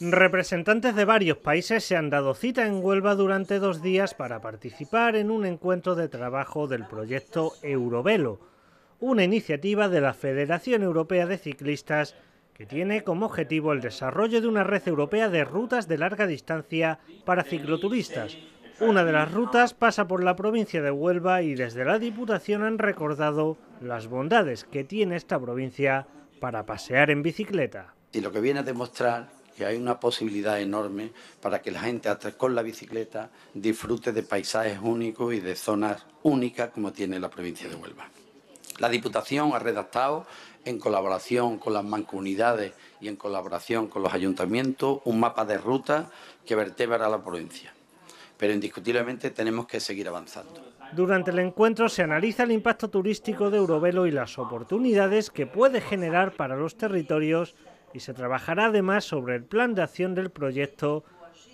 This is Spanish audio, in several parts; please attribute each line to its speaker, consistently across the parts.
Speaker 1: Representantes de varios países se han dado cita en Huelva durante dos días para participar en un encuentro de trabajo del proyecto Eurovelo, una iniciativa de la Federación Europea de Ciclistas que tiene como objetivo el desarrollo de una red europea de rutas de larga distancia para cicloturistas. Una de las rutas pasa por la provincia de Huelva y desde la Diputación han recordado las bondades que tiene esta provincia para pasear en bicicleta.
Speaker 2: Y lo que viene a demostrar que hay una posibilidad enorme para que la gente con la bicicleta disfrute de paisajes únicos y de zonas únicas como tiene la provincia de Huelva. La Diputación ha redactado, en colaboración con las mancomunidades y en colaboración con los ayuntamientos, un mapa de ruta que vertebra la provincia. Pero indiscutiblemente tenemos que seguir avanzando.
Speaker 1: Durante el encuentro se analiza el impacto turístico de Eurovelo y las oportunidades que puede generar para los territorios y se trabajará además sobre el plan de acción del proyecto,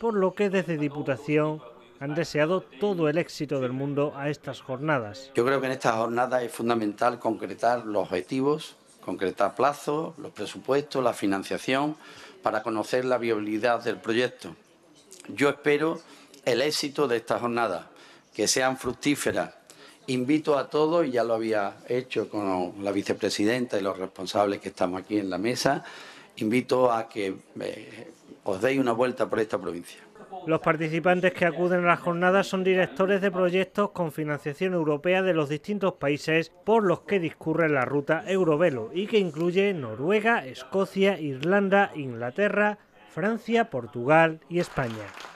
Speaker 1: por lo que desde Diputación han deseado todo el éxito del mundo a estas jornadas.
Speaker 2: Yo creo que en estas jornadas es fundamental concretar los objetivos, concretar plazos, los presupuestos, la financiación, para conocer la viabilidad del proyecto. Yo espero el éxito de estas jornadas, que sean fructíferas. Invito a todos, y ya lo había hecho con la vicepresidenta y los responsables que estamos aquí en la mesa, invito a que eh, os deis una vuelta por esta provincia.
Speaker 1: Los participantes que acuden a las jornadas son directores de proyectos con financiación europea de los distintos países por los que discurre la ruta Eurovelo y que incluye Noruega, Escocia, Irlanda, Inglaterra, Francia, Portugal y España.